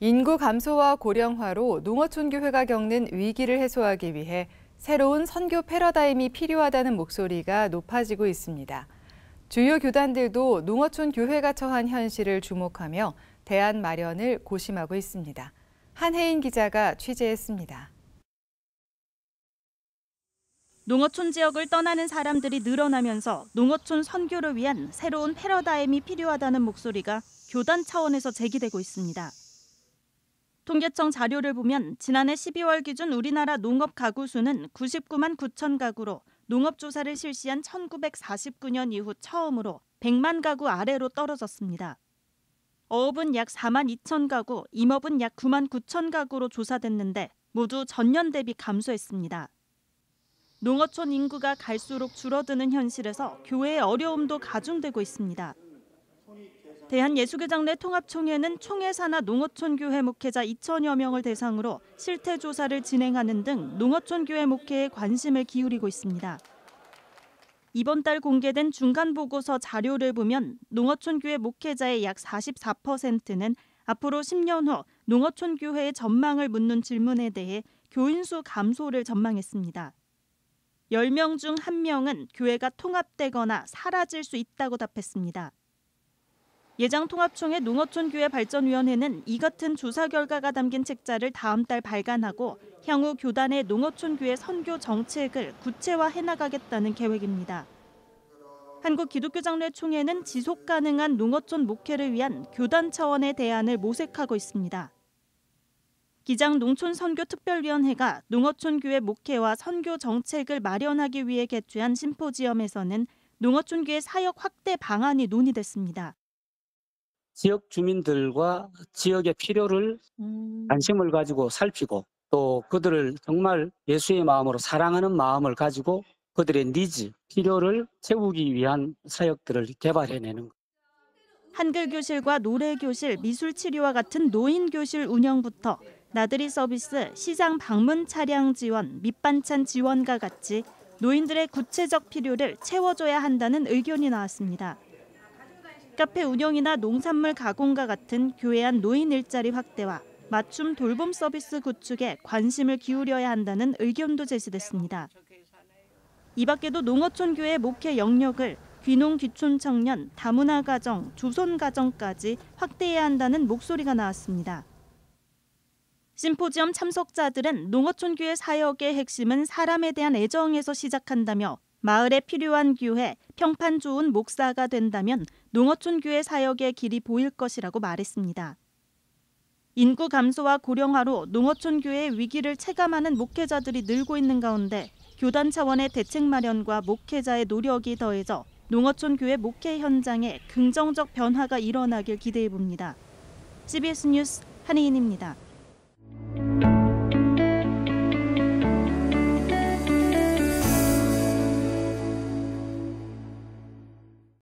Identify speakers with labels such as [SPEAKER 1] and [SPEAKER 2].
[SPEAKER 1] 인구 감소와 고령화로 농어촌교회가 겪는 위기를 해소하기 위해 새로운 선교 패러다임이 필요하다는 목소리가 높아지고 있습니다. 주요 교단들도 농어촌 교회가 처한 현실을 주목하며 대안 마련을 고심하고 있습니다. 한혜인 기자가 취재했습니다. 농어촌 지역을 떠나는 사람들이 늘어나면서 농어촌 선교를 위한 새로운 패러다임이 필요하다는 목소리가 교단 차원에서 제기되고 있습니다. 통계청 자료를 보면 지난해 12월 기준 우리나라 농업 가구 수는 99만 9천 가구로 농업 조사를 실시한 1949년 이후 처음으로 100만 가구 아래로 떨어졌습니다. 어업은 약 4만 2천 가구, 임업은 약 9만 9천 가구로 조사됐는데 모두 전년 대비 감소했습니다. 농어촌 인구가 갈수록 줄어드는 현실에서 교회의 어려움도 가중되고 있습니다. 대한예수교장례 통합총회는 총회 산하 농어촌 교회 목회자 2천여 명을 대상으로 실태 조사를 진행하는 등 농어촌 교회 목회에 관심을 기울이고 있습니다. 이번 달 공개된 중간 보고서 자료를 보면 농어촌 교회 목회자의 약 44%는 앞으로 10년 후 농어촌 교회의 전망을 묻는 질문에 대해 교인 수 감소를 전망했습니다. 10명 중 1명은 교회가 통합되거나 사라질 수 있다고 답했습니다. 예장통합총회 농어촌교회 발전위원회는 이 같은 조사 결과가 담긴 책자를 다음 달 발간하고 향후 교단의 농어촌교회 선교 정책을 구체화해 나가겠다는 계획입니다. 한국기독교장로총회는 지속 가능한 농어촌 목회를 위한 교단 차원의 대안을 모색하고 있습니다. 기장 농촌 선교 특별위원회가 농어촌 교회 목회와 선교 정책을 마련하기 위해 개최한 심포지엄에서는 농어촌 교회 사역 확대 방안이 논의됐습니다.
[SPEAKER 2] 지역 주민들과 지역의 필요를 음. 관심을 가지고 살피고 또 그들을 정말 예수의 마음으로 사랑하는 마음을 가지고 그들의 니즈, 필요를 채우기 위한 사역들을 개발해내는 것.
[SPEAKER 1] 한글 교실과 노래 교실, 미술 치료와 같은 노인 교실 운영부터 나들이 서비스, 시장 방문 차량 지원, 밑반찬 지원과 같이 노인들의 구체적 필요를 채워줘야 한다는 의견이 나왔습니다. 카페 운영이나 농산물 가공과 같은 교회 안 노인 일자리 확대와 맞춤 돌봄 서비스 구축에 관심을 기울여야 한다는 의견도 제시됐습니다. 이 밖에도 농어촌 교회 목회 영역을 귀농 귀촌 청년, 다문화 가정, 조선 가정까지 확대해야 한다는 목소리가 나왔습니다. 심포지엄 참석자들은 농어촌 교회 사역의 핵심은 사람에 대한 애정에서 시작한다며 마을에 필요한 교회, 평판 좋은 목사가 된다면 농어촌 교회 사역의 길이 보일 것이라고 말했습니다. 인구 감소와 고령화로 농어촌 교회의 위기를 체감하는 목회자들이 늘고 있는 가운데 교단 차원의 대책 마련과 목회자의 노력이 더해져 농어촌 교회 목회 현장에 긍정적 변화가 일어나길 기대해 봅니다. CBS 뉴스 한혜인입니다.